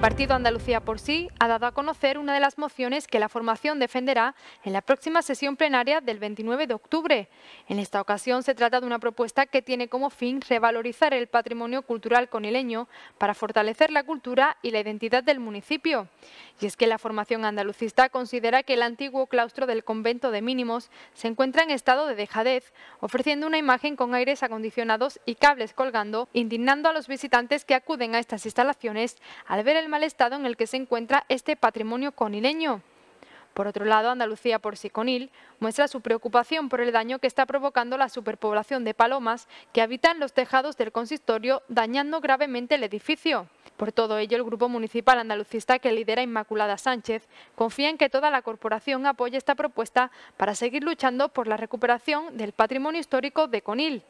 Partido Andalucía por sí ha dado a conocer una de las mociones que la formación defenderá en la próxima sesión plenaria del 29 de octubre. En esta ocasión se trata de una propuesta que tiene como fin revalorizar el patrimonio cultural conileño para fortalecer la cultura y la identidad del municipio. Y es que la formación andalucista considera que el antiguo claustro del convento de mínimos se encuentra en estado de dejadez, ofreciendo una imagen con aires acondicionados y cables colgando, indignando a los visitantes que acuden a estas instalaciones al ver el mal estado en el que se encuentra este patrimonio conileño. Por otro lado, Andalucía por Conil muestra su preocupación por el daño que está provocando la superpoblación de palomas que habitan los tejados del consistorio, dañando gravemente el edificio. Por todo ello, el grupo municipal andalucista que lidera Inmaculada Sánchez confía en que toda la corporación apoye esta propuesta para seguir luchando por la recuperación del patrimonio histórico de Conil.